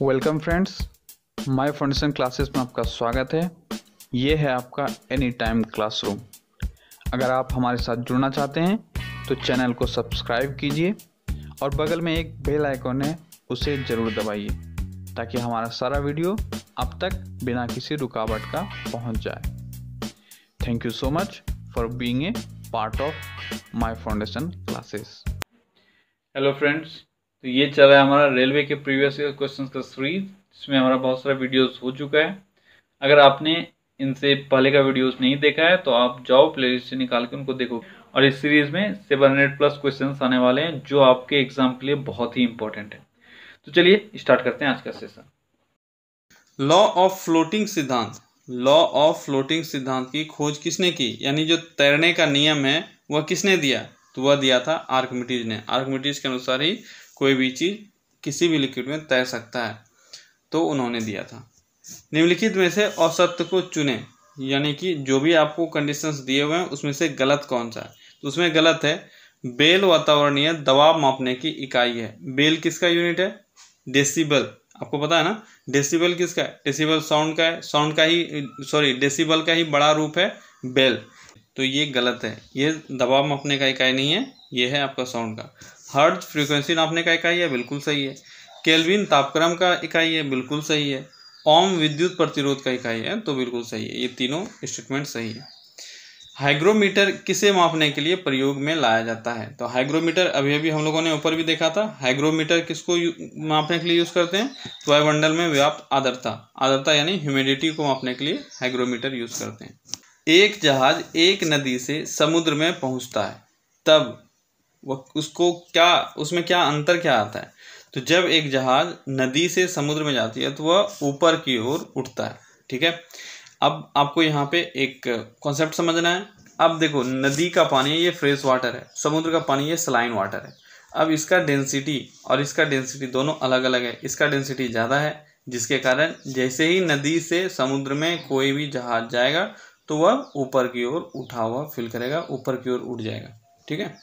welcome friends my foundation classes में आपका स्वागत है ये है आपका एनी टाइम क्लासरूम अगर आप हमारे साथ जुड़ना चाहते हैं तो चैनल को सब्सक्राइब कीजिए और बगल में एक बेल आइकॉन है उसे ज़रूर दबाइए ताकि हमारा सारा वीडियो अब तक बिना किसी रुकावट का पहुंच जाए thank you so much for being a part of my foundation classes hello friends तो ये चल रहा है हमारा रेलवे के प्रीवियस क्वेश्चन का सीरीज जिसमें हमारा बहुत सारा वीडियोस हो चुका है अगर आपने इनसे पहले का वीडियोस नहीं देखा है तो आप जाओ प्ले से निकाल के उनको देखो और इस सीरीज में सेवन हंड्रेड प्लस क्वेश्चन आने वाले हैं जो आपके एग्जाम के लिए बहुत ही इंपॉर्टेंट है तो चलिए स्टार्ट करते हैं आज का सेशन लॉ ऑफ फ्लोटिंग सिद्धांत लॉ ऑफ फ्लोटिंग सिद्धांत की खोज किसने की यानी जो तैरने का नियम है वह किसने दिया तो वह दिया था आर्कमिटीज ने आर्कमिटीज के अनुसार ही कोई भी चीज़ किसी भी लिक्विड में तैर सकता है तो उन्होंने दिया था निम्नलिखित में से असत्य को चुने यानी कि जो भी आपको कंडीशंस दिए हुए हैं उसमें से गलत कौन सा है तो उसमें गलत है बेल वातावरणीय दबाव मापने की इकाई है बेल किसका यूनिट है डेसिबल आपको पता है ना डेसिबल किसका है डेसिबल साउंड का है साउंड का ही सॉरी डेसिबल का ही बड़ा रूप है बेल तो ये गलत है ये दबाव मापने का इकाई नहीं है ये है आपका साउंड का हर्ज फ्रीक्वेंसी नापने का इकाई है बिल्कुल सही है केल्विन तापक्रम का इकाई है बिल्कुल सही है ओम विद्युत प्रतिरोध का इकाई है तो बिल्कुल सही है ये तीनों स्टेटमेंट सही है हाइग्रोमीटर किसे मापने के लिए प्रयोग में लाया जाता है तो हाइग्रोमीटर अभी अभी हम लोगों ने ऊपर भी देखा था हाइग्रोमीटर किसको मापने के लिए यूज़ करते हैं तो वायुमंडल में व्याप्त आदरता आदरता यानी ह्यूमिडिटी को मापने के लिए हाइग्रोमीटर यूज़ करते हैं एक जहाज एक नदी से समुद्र में पहुंचता है तब उसको क्या उसमें क्या अंतर क्या आता है तो जब एक जहाज नदी से समुद्र में जाती है तो वह ऊपर की ओर उठता है ठीक है अब आपको यहाँ पे एक कॉन्सेप्ट समझना है अब देखो नदी का पानी ये फ्रेश वाटर है समुद्र का पानी ये सलाइन वाटर है अब इसका डेंसिटी और इसका डेंसिटी दोनों अलग अलग है इसका डेंसिटी ज़्यादा है जिसके कारण जैसे ही नदी से समुद्र में कोई भी जहाज जाएगा तो वह ऊपर की ओर उठा हुआ फील करेगा ऊपर की ओर उठ जाएगा ठीक है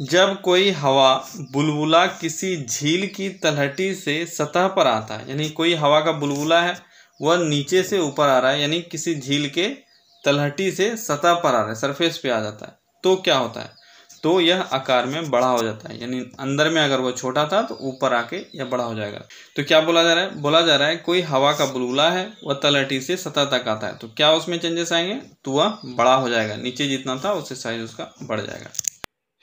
जब कोई हवा बुलबुला किसी झील की तलहटी से सतह पर आता है यानी कोई हवा का बुलबुला है वह नीचे से ऊपर आ रहा है यानी किसी झील के तलहटी से सतह पर आ रहा है सरफेस पे आ जाता है तो क्या होता है तो यह आकार में बड़ा हो जाता है यानी अंदर में अगर वह छोटा था तो ऊपर आके यह बड़ा हो जाएगा तो क्या बोला जा रहा है बोला जा रहा है कोई हवा का बुलबुला है वह तलहटी से सतह तक आता है तो क्या उसमें चेंजेस आएंगे तो वह बड़ा हो जाएगा नीचे जितना था उससे साइज उसका बढ़ जाएगा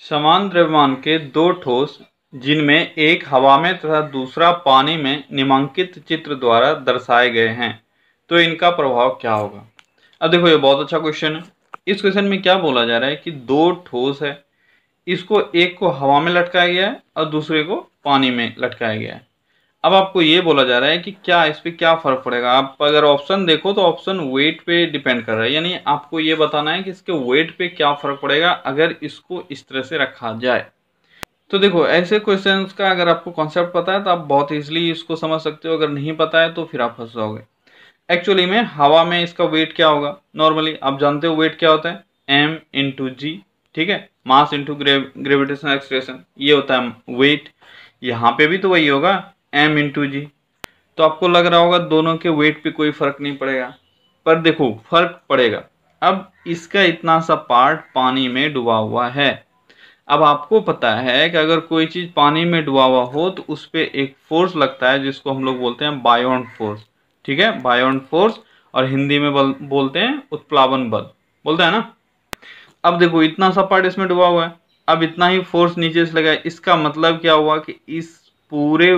समान द्रव्यमान के दो ठोस जिनमें एक हवा में तथा दूसरा पानी में निमांकित चित्र द्वारा दर्शाए गए हैं तो इनका प्रभाव क्या होगा अब देखो ये बहुत अच्छा क्वेश्चन है इस क्वेश्चन में क्या बोला जा रहा है कि दो ठोस है इसको एक को हवा में लटकाया गया है और दूसरे को पानी में लटकाया गया है अब आपको ये बोला जा रहा है कि क्या इस पर क्या फ़र्क पड़ेगा आप अगर ऑप्शन देखो तो ऑप्शन वेट पे डिपेंड कर रहा है यानी आपको ये बताना है कि इसके वेट पे क्या फ़र्क पड़ेगा अगर इसको इस तरह से रखा जाए तो देखो ऐसे क्वेश्चन का अगर आपको कॉन्सेप्ट पता है तो आप बहुत ईजिली इसको समझ सकते हो अगर नहीं पता है तो फिर आप फंस जाओगे एक्चुअली में हवा में इसका वेट क्या होगा नॉर्मली आप जानते हो वेट क्या होता है एम इंटू जी ठीक है मास इंटू ग्रेविटेशन एक्सप्रेशन ये होता है वेट यहाँ पे भी तो वही होगा एम इंटू जी तो आपको लग रहा होगा दोनों के वेट पे कोई फर्क नहीं पड़ेगा पर देखो फर्क पड़ेगा अब इसका इतना सा पार्ट पानी में डूबा हुआ है अब आपको पता है कि अगर कोई चीज़ पानी में डुबा हुआ हो तो उस पर एक फोर्स लगता है जिसको हम लोग बोलते हैं बायोन फोर्स ठीक है बायोन फोर्स और हिंदी में बल, बोलते हैं उत्प्लावन बल बोलता है ना अब देखो इतना सा पार्ट इसमें डुबा हुआ है अब इतना ही फोर्स नीचे से लगा इसका मतलब क्या हुआ कि इस पूरे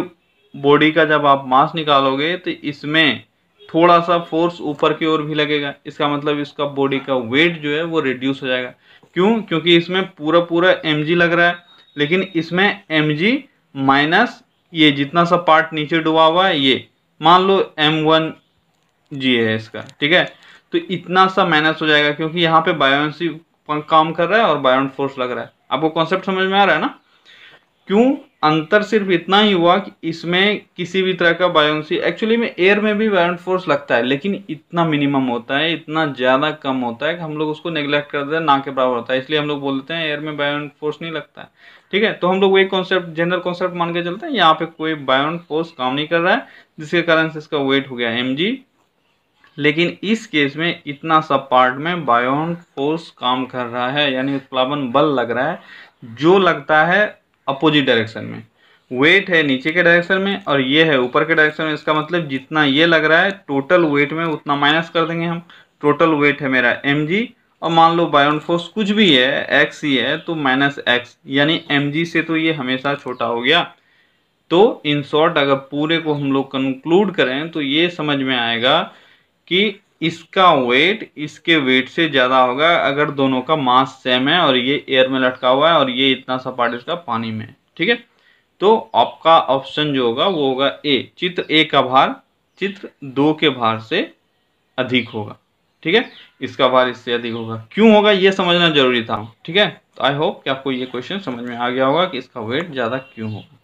बॉडी का जब आप मास निकालोगे तो इसमें थोड़ा सा फोर्स ऊपर की ओर भी लगेगा इसका मतलब इसका बॉडी का वेट जो है वो रिड्यूस हो जाएगा क्यों क्योंकि इसमें पूरा पूरा एम लग रहा है लेकिन इसमें एम जी माइनस ये जितना सा पार्ट नीचे डुबा हुआ है ये मान लो एम वन जी है इसका ठीक है तो इतना सा माइनस हो जाएगा क्योंकि यहाँ पे बायोन्सी काम कर रहा है और बायोन फोर्स लग रहा है आपको कॉन्सेप्ट समझ में आ रहा है ना क्यों अंतर सिर्फ इतना ही हुआ कि इसमें किसी भी तरह का बायोन्सी एक्चुअली में एयर में भी वायरंट फोर्स लगता है लेकिन इतना मिनिमम होता है इतना ज़्यादा कम होता है कि हम लोग उसको नेग्लेक्ट कर देते हैं ना के बराबर होता है इसलिए हम लोग बोलते हैं एयर में बायोन्ट फोर्स नहीं लगता है ठीक है तो हम लोग वही कॉन्सेप्ट जनरल कॉन्सेप्ट मान के चलते हैं यहाँ पर कोई बायोन्ट फोर्स काम नहीं कर रहा है जिसके कारण से इसका वेट हो गया एम लेकिन इस केस में इतना सब पार्ट में बायोन फोर्स काम कर रहा है यानी उत्प्लावन बल लग रहा है जो लगता है अपोजिट डायरेक्शन में वेट है नीचे के डायरेक्शन में और ये है ऊपर के डायरेक्शन में इसका मतलब जितना ये लग रहा है टोटल वेट में उतना माइनस कर देंगे हम टोटल वेट है मेरा एम और मान लो बायोन फोर्स कुछ भी है एक्स ही है तो माइनस एक्स यानी एम से तो ये हमेशा छोटा हो गया तो इन शॉर्ट अगर पूरे को हम लोग कंक्लूड करें तो ये समझ में आएगा कि इसका वेट इसके वेट से ज़्यादा होगा अगर दोनों का मास सेम है और ये एयर में लटका हुआ है और ये इतना सा पार्ट इसका पानी में ठीक है तो आपका ऑप्शन जो होगा वो होगा ए चित्र ए का भार चित्र दो के भार से अधिक होगा ठीक है इसका भार इससे अधिक होगा क्यों होगा ये समझना जरूरी था ठीक है तो आई होप कि आपको ये क्वेश्चन समझ में आ गया होगा कि इसका वेट ज़्यादा क्यों होगा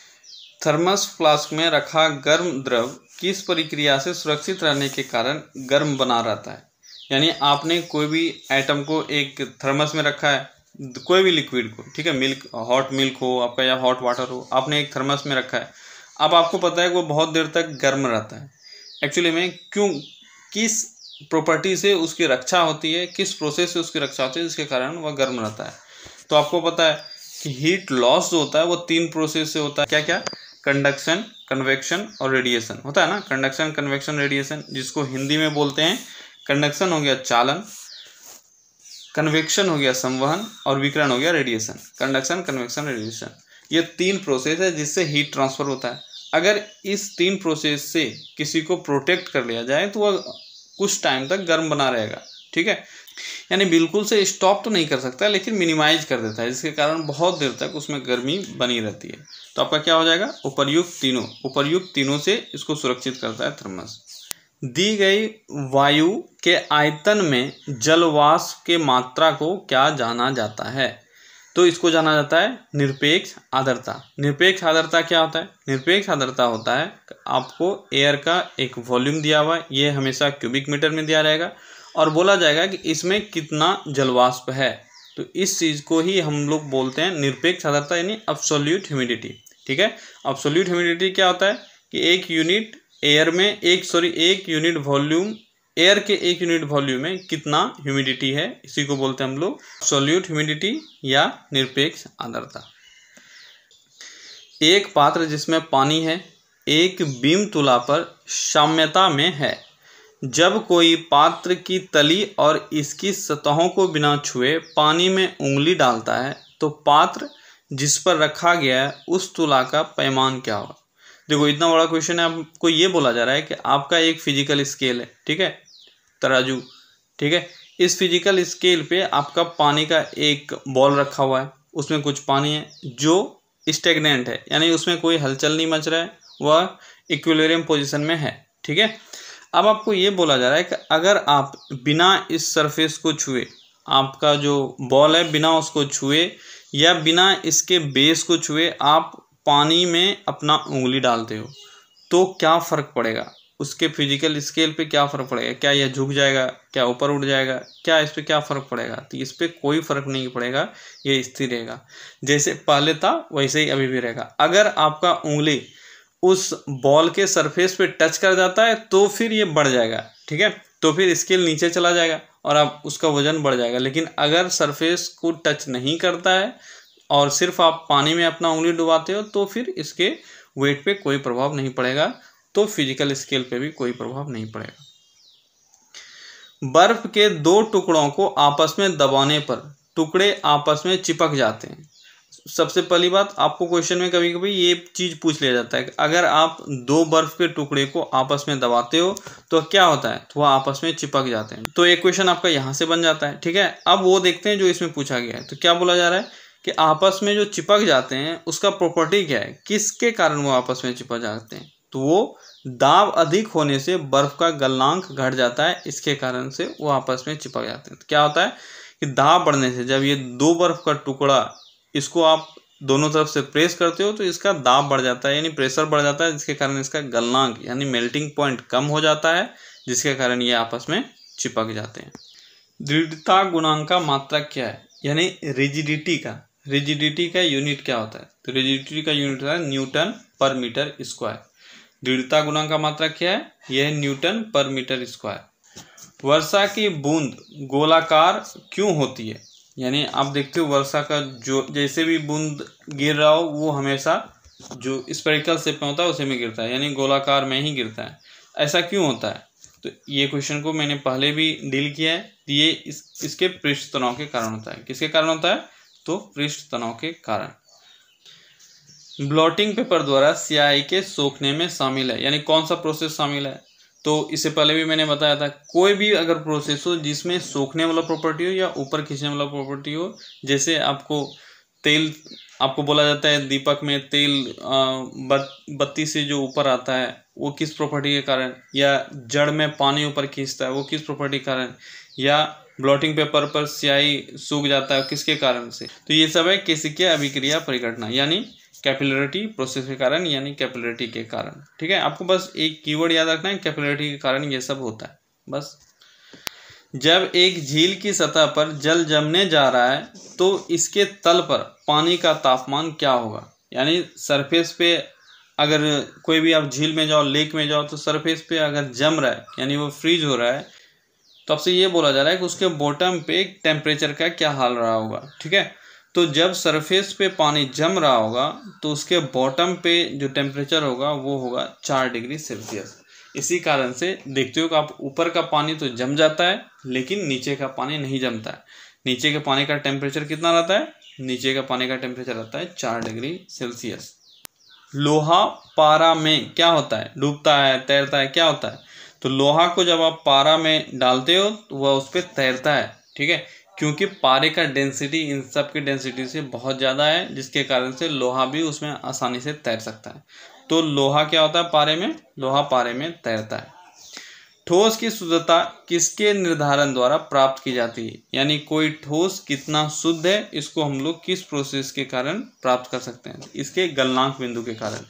थर्मस फ्लास्क में रखा गर्म द्रव किस प्रक्रिया से सुरक्षित रहने के कारण गर्म बना रहता है यानी आपने कोई भी आइटम को एक थर्मस में रखा है कोई भी लिक्विड को ठीक है मिल्क हॉट मिल्क हो आपका या हॉट वाटर हो आपने एक थर्मस में रखा है अब आपको पता है वो बहुत देर तक गर्म रहता है एक्चुअली में क्यों किस प्रॉपर्टी से उसकी रक्षा होती है किस प्रोसेस से उसकी रक्षा होती है जिसके कारण वह गर्म रहता है तो आपको पता है कि हीट लॉस जो होता है वो तीन प्रोसेस से होता है क्या क्या कंडक्शन कन्वेक्शन और रेडिएशन होता है ना कंडक्शन कन्वेक्शन रेडिएशन जिसको हिंदी में बोलते हैं कंडक्शन हो गया चालन कन्वेक्शन हो गया संवहन और विकरण हो गया रेडिएशन कंडक्शन कन्वेक्शन रेडिएशन ये तीन प्रोसेस है जिससे हीट ट्रांसफर होता है अगर इस तीन प्रोसेस से किसी को प्रोटेक्ट कर लिया जाए तो वह कुछ टाइम तक गर्म बना रहेगा ठीक है यानी बिल्कुल से स्टॉप तो नहीं कर सकता लेकिन मिनिमाइज कर देता है जिसके कारण बहुत देर तक उसमें गर्मी बनी रहती है तो आपका क्या हो जाएगा उपरयुक्त तीनों उपरयुक्त तीनों से इसको सुरक्षित करता है थर्मस दी गई वायु के आयतन में जलवास के मात्रा को क्या जाना जाता है तो इसको जाना जाता है निरपेक्ष आदरता निरपेक्ष आदरता क्या होता है निरपेक्ष आदरता होता है आपको एयर का एक वॉल्यूम दिया हुआ है ये हमेशा क्यूबिक मीटर में दिया रहेगा और बोला जाएगा कि इसमें कितना जलवाष्प है तो इस चीज़ को ही हम लोग बोलते हैं निरपेक्ष आर्द्रता यानी अब्सोल्यूट ह्यूमिडिटी ठीक है अब्सोल्यूट ह्यूमिडिटी क्या होता है कि एक यूनिट एयर में एक सॉरी एक यूनिट वॉल्यूम एयर के एक यूनिट वॉल्यूम में कितना ह्यूमिडिटी है इसी को बोलते हैं हम लोग सोल्यूट ह्यूमिडिटी या निरपेक्ष आर्द्रता एक पात्र जिसमें पानी है एक बीम तुला पर साम्यता में है जब कोई पात्र की तली और इसकी सतहों को बिना छुए पानी में उंगली डालता है तो पात्र जिस पर रखा गया है उस तुला का पैमान क्या होगा देखो इतना बड़ा क्वेश्चन है आपको ये बोला जा रहा है कि आपका एक फिजिकल स्केल है ठीक है तराजू ठीक है इस फिजिकल स्केल पे आपका पानी का एक बॉल रखा हुआ है उसमें कुछ पानी है जो स्टेगनेंट है यानी उसमें कोई हलचल नहीं मच रहा है वह इक्वेलोरियम पोजिशन में है ठीक है अब आपको ये बोला जा रहा है कि अगर आप बिना इस सरफेस को छुए आपका जो बॉल है बिना उसको छुए या बिना इसके बेस को छुए आप पानी में अपना उंगली डालते हो तो क्या फ़र्क पड़ेगा उसके फिजिकल स्केल पे क्या फ़र्क पड़ेगा क्या यह झुक जाएगा क्या ऊपर उठ जाएगा क्या इस पर क्या फ़र्क पड़ेगा तो इस पर कोई फ़र्क नहीं पड़ेगा ये स्थिर रहेगा जैसे पहले था वैसे ही अभी भी रहेगा अगर आपका उंगली उस बॉल के सरफेस पे टच कर जाता है तो फिर ये बढ़ जाएगा ठीक है तो फिर स्केल नीचे चला जाएगा और आप उसका वज़न बढ़ जाएगा लेकिन अगर सरफेस को टच नहीं करता है और सिर्फ आप पानी में अपना उंगली डुबाते हो तो फिर इसके वेट पे कोई प्रभाव नहीं पड़ेगा तो फिजिकल स्केल पे भी कोई प्रभाव नहीं पड़ेगा बर्फ के दो टुकड़ों को आपस में दबाने पर टुकड़े आपस में चिपक जाते हैं सबसे पहली बात आपको क्वेश्चन में कभी कभी ये चीज़ पूछ लिया जाता है अगर आप दो बर्फ के टुकड़े को आपस में दबाते हो तो क्या होता है तो वह आपस में चिपक जाते हैं तो एक क्वेश्चन आपका यहाँ से बन जाता है ठीक है अब वो देखते हैं जो इसमें पूछा गया है तो क्या बोला जा रहा है कि आपस में जो चिपक जाते हैं उसका प्रॉपर्टी क्या है किसके कारण वो आपस में चिपक जाते हैं तो वो दाब अधिक होने से बर्फ़ का गलनांक घट जाता है इसके कारण से वो आपस में चिपक जाते हैं तो क्या होता है कि दाब बढ़ने से जब ये दो बर्फ़ का टुकड़ा इसको आप दोनों तरफ से प्रेस करते हो तो इसका दाब बढ़ जाता है यानी प्रेशर बढ़ जाता है जिसके कारण इसका गलनांक यानी मेल्टिंग पॉइंट कम हो जाता है जिसके कारण ये आपस में चिपक जाते हैं दृढ़ता गुणांक का मात्रा क्या है यानी रिजिडिटी का रिजिडिटी का यूनिट क्या होता है तो रिजिडिटी का यूनिट होता है न्यूटन पर मीटर स्क्वायर दृढ़ता गुणांक का मात्रा क्या है यह न्यूटन पर मीटर स्क्वायर वर्षा की बूंद गोलाकार क्यों होती है यानी आप देखते हो वर्षा का जो जैसे भी बूंद गिर रहा हो वो हमेशा जो स्पेरिकल शेप में होता है उसी में गिरता है यानी गोलाकार में ही गिरता है ऐसा क्यों होता है तो ये क्वेश्चन को मैंने पहले भी डील किया है तो ये इस इसके पृष्ठ तनाव के कारण होता है किसके कारण होता है तो पृष्ठ तनाव के कारण ब्लॉटिंग पेपर द्वारा सियाई के सोखने में शामिल है यानी कौन सा प्रोसेस शामिल है तो इससे पहले भी मैंने बताया था कोई भी अगर प्रोसेस हो जिसमें सोखने वाला प्रॉपर्टी हो या ऊपर खींचने वाला प्रॉपर्टी हो जैसे आपको तेल आपको बोला जाता है दीपक में तेल बत्ती से जो ऊपर आता है वो किस प्रॉपर्टी के कारण या जड़ में पानी ऊपर खींचता है वो किस प्रॉपर्टी के कारण या ब्लॉटिंग पेपर पर स्याही सूख जाता है किसके कारण से तो ये सब है के अभिक्रिया परिघटना यानी कैपिलरिटी प्रोसेस के कारण यानी कैपिलरिटी के कारण ठीक है आपको बस एक कीवर्ड याद रखना है कैपिलरिटी के कारण ये सब होता है बस जब एक झील की सतह पर जल जमने जा रहा है तो इसके तल पर पानी का तापमान क्या होगा यानी सरफेस पे अगर कोई भी आप झील में जाओ लेक में जाओ तो सरफेस पे अगर जम रहा है यानी वो फ्रीज हो रहा है तो आपसे ये बोला जा रहा है कि उसके बॉटम पे टेम्परेचर का क्या हाल रहा होगा ठीक है तो जब सरफेस पे पानी जम रहा होगा तो उसके बॉटम पे जो टेम्परेचर होगा वो होगा चार डिग्री सेल्सियस इसी कारण से देखते हो कि आप ऊपर का पानी तो जम जाता है लेकिन नीचे का पानी नहीं जमता है नीचे के पानी का टेम्परेचर कितना रहता है नीचे का पानी का टेम्परेचर रहता है चार डिग्री सेल्सियस लोहा पारा में क्या होता है डूबता है तैरता है क्या होता है तो लोहा को जब आप पारा में डालते हो तो वह उस पर तैरता है ठीक है क्योंकि पारे का डेंसिटी इन सब के डेंसिटी से बहुत ज़्यादा है जिसके कारण से लोहा भी उसमें आसानी से तैर सकता है तो लोहा क्या होता है पारे में लोहा पारे में तैरता है ठोस की शुद्धता किसके निर्धारण द्वारा प्राप्त की जाती है यानी कोई ठोस कितना शुद्ध है इसको हम लोग किस प्रोसेस के कारण प्राप्त कर सकते हैं इसके गलनांक बिंदु के कारण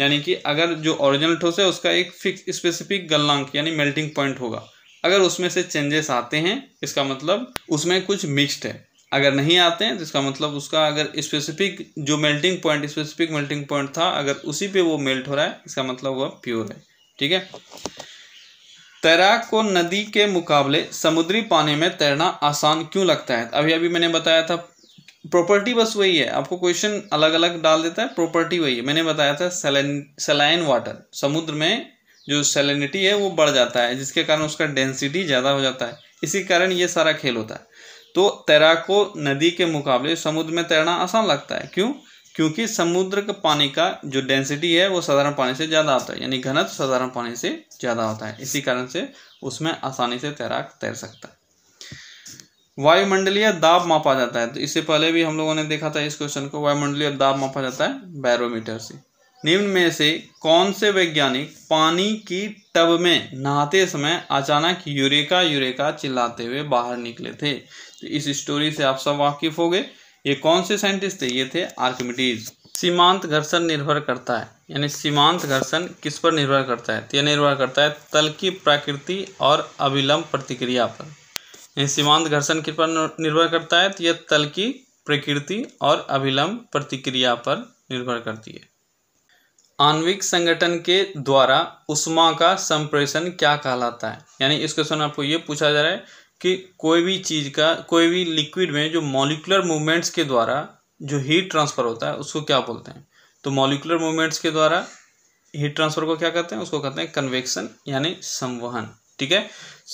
यानी कि अगर जो ओरिजिनल ठोस है उसका एक फिक्स स्पेसिफिक गलनांक यानी मेल्टिंग पॉइंट होगा अगर उसमें से चेंजेस आते हैं इसका मतलब उसमें कुछ मिक्स्ड है अगर नहीं आते हैं तो इसका मतलब उसका अगर स्पेसिफिक जो melting point specific melting point था अगर उसी पे वो मेल्ट हो रहा है इसका मतलब वह प्योर है ठीक है तैराक को नदी के मुकाबले समुद्री पानी में तैरना आसान क्यों लगता है अभी अभी मैंने बताया था प्रॉपर्टी बस वही है आपको क्वेश्चन अलग अलग डाल देता है प्रॉपर्टी वही है मैंने बताया था सलाइन वाटर समुद्र में जो सेलिनिटी है वो बढ़ जाता है जिसके कारण उसका डेंसिटी ज़्यादा हो जाता है इसी कारण ये सारा खेल होता है तो तैराक को नदी के मुकाबले समुद्र में तैरना आसान लगता है क्यों क्योंकि समुद्र के पानी का जो डेंसिटी है वो साधारण पानी से ज़्यादा होता है यानी घनत्व साधारण पानी से ज़्यादा होता है इसी कारण से उसमें आसानी से तैराक तैर सकता है वायुमंडलीय दाब मापा जाता है तो इससे पहले भी हम लोगों ने देखा था इस क्वेश्चन को वायुमंडलीय दाब मापा जाता है बैरोमीटर से निम्न में से कौन से वैज्ञानिक पानी की टब में नहाते समय अचानक यूरेका यूरेका चिल्लाते हुए बाहर निकले थे तो इस स्टोरी से आप सब वाकिफ हो गए ये कौन से साइंटिस्ट थे ये थे आर्किमिडीज सीमांत घर्षण निर्भर करता है यानी सीमांत घर्षण किस पर निर्भर करता है तो यह निर्भर करता है तल की प्रकृति और अविलंब प्रतिक्रिया पर यानी सीमांत घर्षण किस पर निर्भर करता है तो यह तल की प्रकृति और अभिलंब प्रतिक्रिया पर निर्भर करती है आणविक संगठन के द्वारा उष्मा का संप्रेषण क्या कहलाता है यानी इस क्वेश्चन आपको ये पूछा जा रहा है कि कोई भी चीज़ का कोई भी लिक्विड में जो मॉलिकुलर मूवमेंट्स के द्वारा जो हीट ट्रांसफ़र होता है उसको क्या बोलते हैं तो मॉलिकुलर मूवमेंट्स के द्वारा हीट ट्रांसफ़र को क्या कहते हैं उसको कहते हैं कन्वेक्शन यानी संवहन ठीक है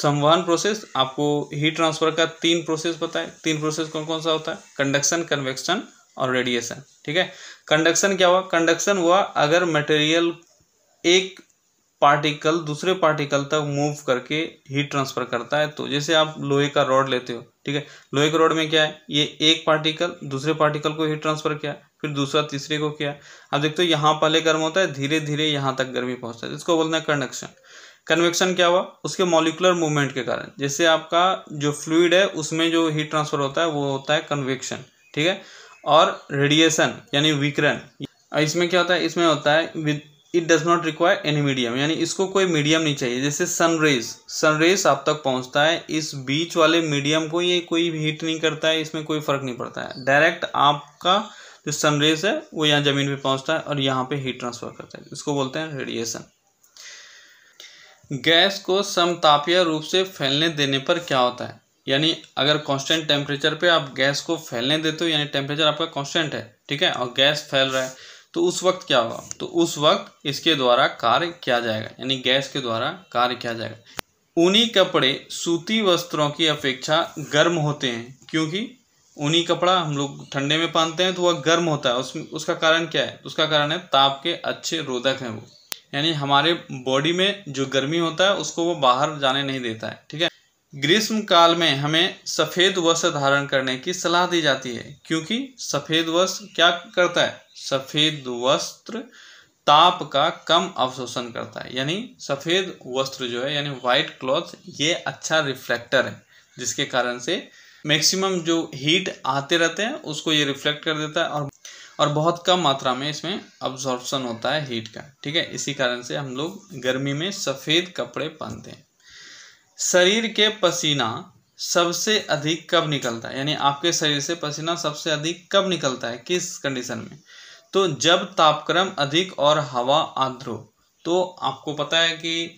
संवहन प्रोसेस आपको हीट ट्रांसफ़र का तीन प्रोसेस बताए तीन प्रोसेस कौन कौन सा होता है कंडक्शन कन्वेक्शन और रेडिएशन ठीक है कंडक्शन क्या हुआ कंडक्शन हुआ अगर मटेरियल एक पार्टिकल दूसरे पार्टिकल तक मूव करके हीट ट्रांसफर करता है तो जैसे आप लोहे का रॉड लेते हो ठीक है लोहे के रॉड में क्या है ये एक पार्टिकल दूसरे पार्टिकल को हीट ट्रांसफर किया फिर दूसरा तीसरे को किया अब देखते हो यहाँ पहले गर्म होता है धीरे धीरे यहाँ तक गर्मी पहुँचता है इसको बोलते हैं कंडक्शन कन्वेक्शन क्या हुआ उसके मॉलिकुलर मूवमेंट के कारण जैसे आपका जो फ्लूड है उसमें जो हीट ट्रांसफर होता है वो होता है कन्वेक्शन ठीक है और रेडिएशन यानी विकरण इसमें क्या होता है इसमें होता है with it does not require any medium यानी इसको कोई मीडियम नहीं चाहिए जैसे सनरेज सनरेज आप तक पहुंचता है इस बीच वाले मीडियम को ये कोई हीट नहीं करता है इसमें कोई फर्क नहीं पड़ता है डायरेक्ट आपका जो सनरेज है वो यहाँ ज़मीन पे पहुंचता है और यहाँ पे हीट ट्रांसफर करता है इसको बोलते हैं रेडिएशन गैस को समतापीय रूप से फैलने देने पर क्या होता है यानी अगर कांस्टेंट टेम्परेचर पे आप गैस को फैलने देते हो यानी टेम्परेचर आपका कांस्टेंट है ठीक है और गैस फैल रहा है तो उस वक्त क्या होगा तो उस वक्त इसके द्वारा कार्य किया जाएगा यानी गैस के द्वारा कार्य किया जाएगा ऊनी कपड़े सूती वस्त्रों की अपेक्षा गर्म होते हैं क्योंकि ऊनी कपड़ा हम लोग ठंडे में पहनते हैं तो वह गर्म होता है उसमें उसका कारण क्या है उसका कारण है ताप के अच्छे रोधक हैं वो यानी हमारे बॉडी में जो गर्मी होता है उसको वो बाहर जाने नहीं देता है ठीक है ग्रीष्म काल में हमें सफ़ेद वस्त्र धारण करने की सलाह दी जाती है क्योंकि सफ़ेद वस्त्र क्या करता है सफ़ेद वस्त्र ताप का कम अवशोषण करता है यानी सफ़ेद वस्त्र जो है यानी वाइट क्लॉथ ये अच्छा रिफ्लेक्टर है जिसके कारण से मैक्सिमम जो हीट आते रहते हैं उसको ये रिफ्लेक्ट कर देता है और और बहुत कम मात्रा में इसमें अब्जॉर्प्शन होता है हीट का ठीक है इसी कारण से हम लोग गर्मी में सफ़ेद कपड़े पहनते हैं शरीर के पसीना सबसे अधिक कब निकलता है यानी आपके शरीर से पसीना सबसे अधिक कब निकलता है किस कंडीशन में तो जब तापक्रम अधिक और हवा आर्द्र हो तो आपको पता है कि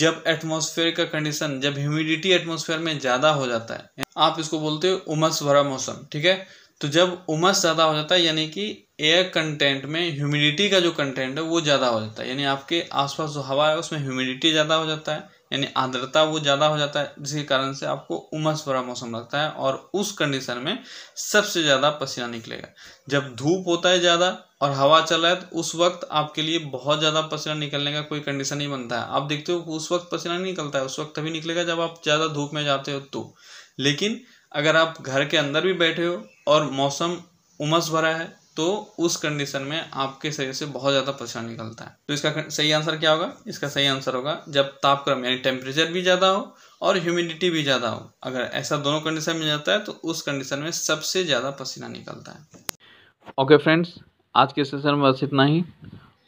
जब एटमॉस्फेयर का कंडीशन जब ह्यूमिडिटी एटमॉस्फेयर में ज़्यादा हो जाता है आप इसको बोलते हो उमस भरा मौसम ठीक है तो जब उमस ज़्यादा हो जाता है यानी कि एयर कंटेंट में ह्यूमिडिटी का जो कंटेंट है वो ज़्यादा हो जाता है यानी आपके आसपास जो हवा है उसमें ह्यूमिडिटी ज़्यादा हो जाता है यानी आर्द्रता वो ज़्यादा हो जाता है जिसके कारण से आपको उमस भरा मौसम लगता है और उस कंडीशन में सबसे ज़्यादा पसीना निकलेगा जब धूप होता है ज़्यादा और हवा चल रहा है तो उस वक्त आपके लिए बहुत ज़्यादा पसीना निकलने का कोई कंडीशन नहीं बनता है आप देखते हो उस वक्त पसीना नहीं निकलता है उस वक्त तभी निकलेगा जब आप ज़्यादा धूप में जाते हो तो लेकिन अगर आप घर के अंदर भी बैठे हो और मौसम उमस भरा है तो उस कंडीशन में आपके शरीर से बहुत ज़्यादा पसीना निकलता है तो इसका सही आंसर क्या होगा इसका सही आंसर होगा जब तापक्रम यानी टेम्परेचर भी ज़्यादा हो और ह्यूमिडिटी भी ज़्यादा हो अगर ऐसा दोनों कंडीशन में जाता है तो उस कंडीशन में सबसे ज़्यादा पसीना निकलता है ओके okay फ्रेंड्स आज के सेशन में बस इतना ही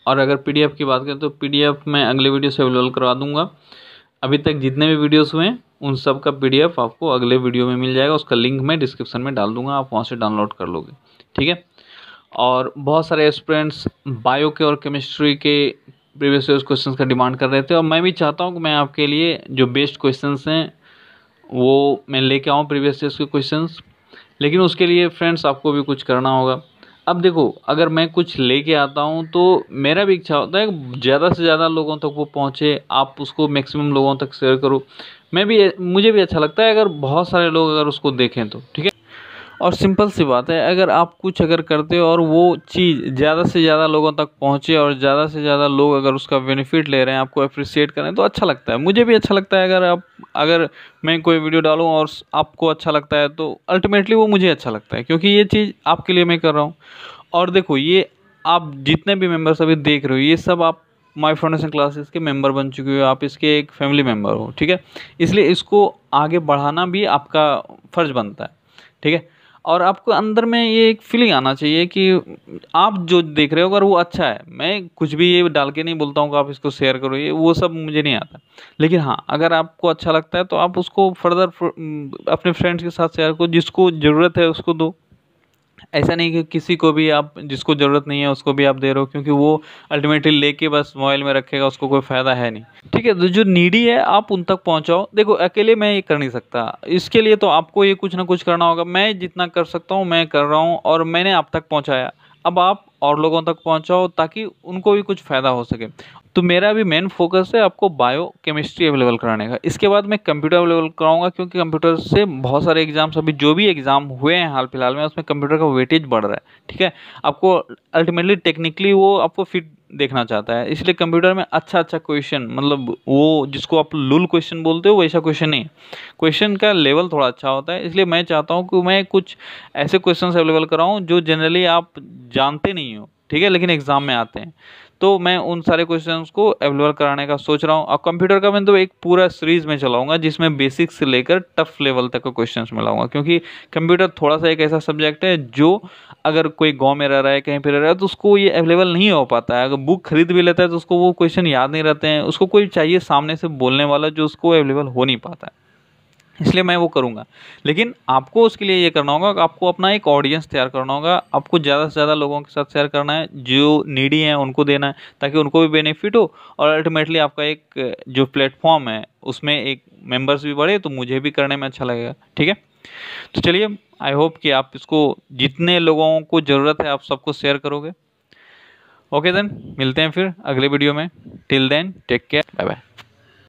और अगर पी की बात करें तो पी मैं अगले वीडियो से अवेलेबल करवा दूंगा अभी तक जितने भी वीडियोस हुए उन सब का पी आपको अगले वीडियो में मिल जाएगा उसका लिंक मैं डिस्क्रिप्शन में डाल दूंगा आप वहाँ से डाउनलोड कर लोगे ठीक है और बहुत सारे स्टूडेंट्स बायो के और केमिस्ट्री के प्रीवियस ईयर क्वेश्चंस का डिमांड कर रहे थे और मैं भी चाहता हूँ कि मैं आपके लिए जो बेस्ट क्वेश्चंस हैं वो मैं लेके आऊँ प्रीवियस ईयर्स के क्वेश्चंस लेकिन उसके लिए फ्रेंड्स आपको भी कुछ करना होगा अब देखो अगर मैं कुछ लेके आता हूँ तो मेरा भी इच्छा होता है कि ज़्यादा से ज़्यादा लोगों तक वो पहुँचे आप उसको मैक्सिमम लोगों तक शेयर करो मैं भी मुझे भी अच्छा लगता है अगर बहुत सारे लोग अगर उसको देखें तो ठीक है और सिंपल सी बात है अगर आप कुछ अगर करते हो और वो चीज़ ज़्यादा से ज़्यादा लोगों तक पहुँचे और ज़्यादा से ज़्यादा लोग अगर उसका बेनिफिट ले रहे हैं आपको अप्रिसिएट करें तो अच्छा लगता है मुझे भी अच्छा लगता है अगर आप अगर मैं कोई वीडियो डालूँ और आपको अच्छा लगता है तो अल्टीमेटली वो मुझे अच्छा लगता है क्योंकि ये चीज़ आपके लिए मैं कर रहा हूँ और देखो ये आप जितने भी मेम्बर्स अभी देख रहे हो ये सब आप माई फाउंडेशन क्लासेस के मेंबर बन चुके हो आप इसके एक फैमिली मेंबर हो ठीक है इसलिए इसको आगे बढ़ाना भी आपका फ़र्ज बनता है ठीक है और आपको अंदर में ये एक फीलिंग आना चाहिए कि आप जो देख रहे हो अगर वो अच्छा है मैं कुछ भी ये डाल के नहीं बोलता हूँ कि आप इसको शेयर करो ये वो सब मुझे नहीं आता लेकिन हाँ अगर आपको अच्छा लगता है तो आप उसको फर्दर हम्म, अपने फ्रेंड्स के साथ शेयर करो जिसको ज़रूरत है उसको दो ऐसा नहीं कि किसी को भी आप जिसको ज़रूरत नहीं है उसको भी आप दे रहे हो क्योंकि वो अल्टीमेटली लेके बस मोबाइल में रखेगा उसको कोई फ़ायदा है नहीं ठीक है तो जो नीडी है आप उन तक पहुंचाओ देखो अकेले मैं ये कर नहीं सकता इसके लिए तो आपको ये कुछ ना कुछ करना होगा मैं जितना कर सकता हूँ मैं कर रहा हूँ और मैंने आप तक पहुँचाया अब आप और लोगों तक पहुँचाओ ताकि उनको भी कुछ फ़ायदा हो सके तो मेरा भी मेन फोकस है आपको बायो केमिस्ट्री अवेलेबल कराने का इसके बाद मैं कंप्यूटर अवेलेबल कराऊंगा क्योंकि कंप्यूटर से बहुत सारे एग्जाम्स अभी जो भी एग्ज़ाम हुए हैं हाल फिलहाल में उसमें कंप्यूटर का वेटेज बढ़ रहा है ठीक है आपको अल्टीमेटली टेक्निकली वो आपको फिट देखना चाहता है इसलिए कंप्यूटर में अच्छा अच्छा क्वेश्चन मतलब वो जिसको आप लूल क्वेश्चन बोलते हो वैसा क्वेश्चन नहीं क्वेश्चन का लेवल थोड़ा अच्छा होता है इसलिए मैं चाहता हूँ कि मैं कुछ ऐसे क्वेश्चन अवेलेबल कराऊँ जो जनरली आप जानते नहीं हो ठीक है लेकिन एग्ज़ाम में आते हैं तो मैं उन सारे क्वेश्चन को अवेलेबल कराने का सोच रहा हूँ और कंप्यूटर का मैं तो एक पूरा सीरीज में चलाऊंगा जिसमें बेसिक्स से लेकर टफ लेवल तक का क्वेश्चन मिलाऊंगा क्योंकि कंप्यूटर थोड़ा सा एक ऐसा सब्जेक्ट है जो अगर कोई गाँव में रह रहा है कहीं पर रह रहा है तो उसको ये अवेलेबल नहीं हो पाता है अगर बुक खरीद भी लेता है तो उसको वो क्वेश्चन याद नहीं रहते हैं उसको कोई चाहिए सामने से बोलने वाला जो उसको अवेलेबल हो नहीं पाता है इसलिए मैं वो करूँगा लेकिन आपको उसके लिए ये करना होगा आपको अपना एक ऑडियंस तैयार करना होगा आपको ज़्यादा से ज़्यादा लोगों के साथ शेयर करना है जो नीडी हैं उनको देना है ताकि उनको भी बेनिफिट हो और अल्टीमेटली आपका एक जो प्लेटफॉर्म है उसमें एक मेंबर्स भी बढ़े तो मुझे भी करने में अच्छा लगेगा ठीक है तो चलिए आई होप कि आप इसको जितने लोगों को ज़रूरत है आप सबको शेयर करोगे ओके देन मिलते हैं फिर अगले वीडियो में till then take care bye bye